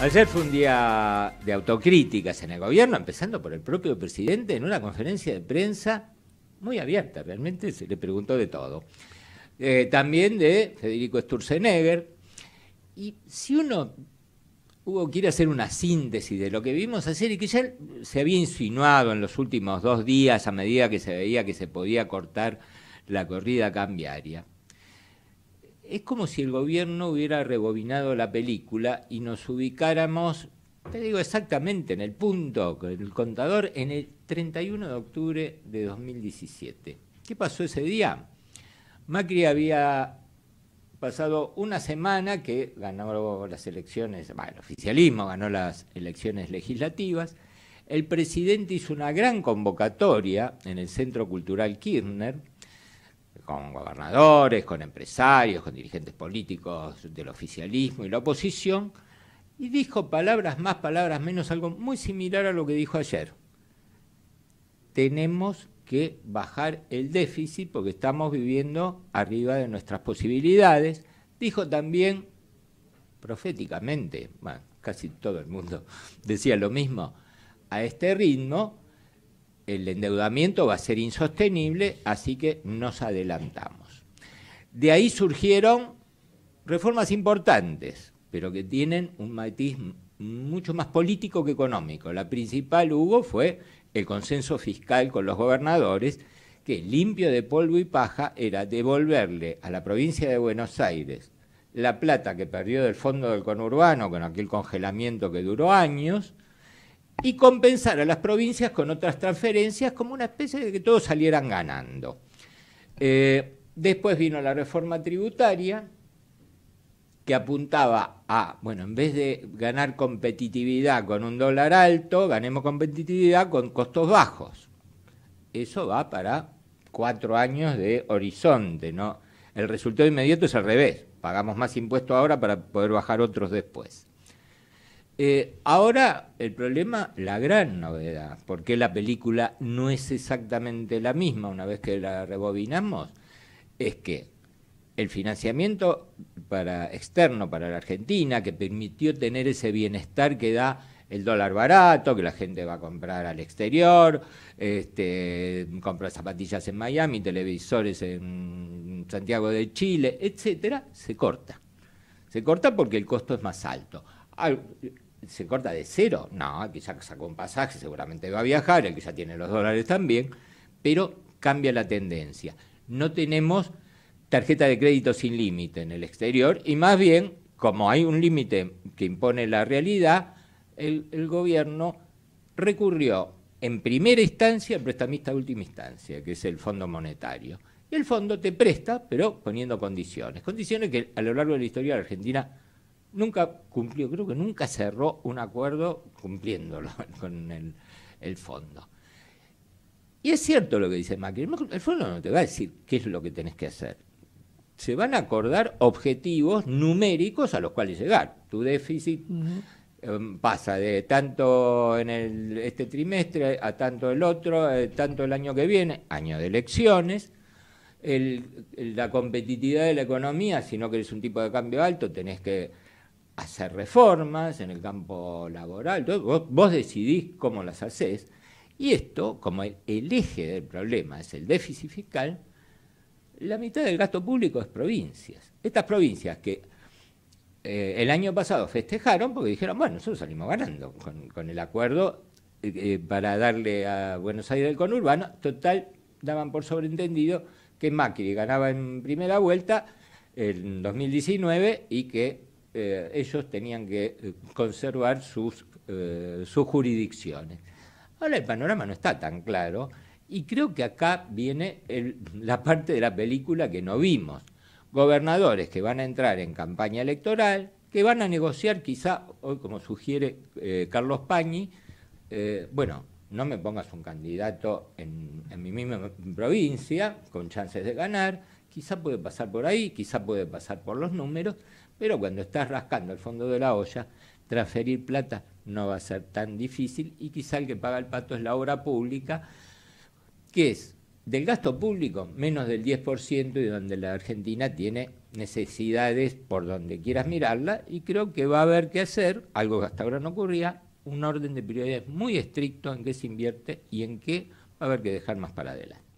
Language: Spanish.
Ayer fue un día de autocríticas en el gobierno, empezando por el propio presidente en una conferencia de prensa muy abierta, realmente se le preguntó de todo. Eh, también de Federico Sturzenegger. Y si uno hubo hacer una síntesis de lo que vimos ayer y que ya se había insinuado en los últimos dos días a medida que se veía que se podía cortar la corrida cambiaria es como si el gobierno hubiera rebobinado la película y nos ubicáramos, te digo exactamente, en el punto, el contador, en el 31 de octubre de 2017. ¿Qué pasó ese día? Macri había pasado una semana que ganó las elecciones, bueno, el oficialismo ganó las elecciones legislativas, el presidente hizo una gran convocatoria en el Centro Cultural Kirchner, con gobernadores, con empresarios, con dirigentes políticos del oficialismo y la oposición, y dijo palabras más, palabras menos, algo muy similar a lo que dijo ayer. Tenemos que bajar el déficit porque estamos viviendo arriba de nuestras posibilidades. Dijo también, proféticamente, bueno, casi todo el mundo decía lo mismo, a este ritmo el endeudamiento va a ser insostenible, así que nos adelantamos. De ahí surgieron reformas importantes, pero que tienen un matiz mucho más político que económico. La principal, hubo fue el consenso fiscal con los gobernadores, que limpio de polvo y paja era devolverle a la provincia de Buenos Aires la plata que perdió del fondo del conurbano con aquel congelamiento que duró años, y compensar a las provincias con otras transferencias como una especie de que todos salieran ganando. Eh, después vino la reforma tributaria que apuntaba a, bueno, en vez de ganar competitividad con un dólar alto, ganemos competitividad con costos bajos. Eso va para cuatro años de horizonte, ¿no? El resultado inmediato es al revés, pagamos más impuestos ahora para poder bajar otros después. Eh, ahora el problema, la gran novedad, porque la película no es exactamente la misma una vez que la rebobinamos, es que el financiamiento para externo para la Argentina que permitió tener ese bienestar que da el dólar barato, que la gente va a comprar al exterior, este, compra zapatillas en Miami, televisores en Santiago de Chile, etcétera, se corta. Se corta porque el costo es más alto se corta de cero. No, el que ya sacó un pasaje seguramente va a viajar, el que ya tiene los dólares también, pero cambia la tendencia. No tenemos tarjeta de crédito sin límite en el exterior y más bien, como hay un límite que impone la realidad, el, el, gobierno recurrió en primera instancia al prestamista de última instancia, que es el Fondo Monetario. Y el fondo te presta, pero poniendo condiciones. Condiciones que a lo largo de la historia de la Argentina nunca cumplió, creo que nunca cerró un acuerdo cumpliéndolo con el, fondo. Y es cierto lo que dice Macri, el fondo no te va a decir qué es lo que tenés que hacer. Se van a acordar objetivos numéricos a los cuales llegar. Tu déficit em, pasa de tanto en este trimestre a tanto el otro, eh, tanto el año que viene, año de elecciones, la competitividad de la economía, si no querés un tipo de cambio alto, tenés que hacer reformas en el campo laboral, vos, decidís cómo las haces, y esto, como el, eje del problema es el déficit fiscal, la mitad del gasto público es provincias. Estas provincias que eh, el año pasado festejaron porque dijeron, bueno, nosotros salimos ganando con, con el acuerdo eh, eh, para darle a Buenos Aires el conurbano, total, daban por sobreentendido que Macri ganaba en primera vuelta en 2019 y que eh, ellos tenían que eh, conservar eh, sus, jurisdicciones. Ahora el panorama no está tan claro y creo que acá viene la parte de la película que no vimos. Gobernadores que van a entrar en campaña electoral, que van a negociar quizá, hoy como sugiere Carlos Pañi, bueno, no me pongas un candidato en mi misma provincia, con chances de ganar, Quizá puede pasar por ahí, quizá puede pasar por los números, pero cuando estás rascando el fondo de la olla, transferir plata no va a ser tan difícil y quizá el que paga el pato es la obra pública, que es del gasto público menos del 10% y donde la Argentina tiene necesidades por donde quieras mirarla y creo que va a haber que hacer, algo que hasta ahora no ocurría, un orden de prioridades muy estricto en qué se invierte y en qué va a haber que dejar más para adelante.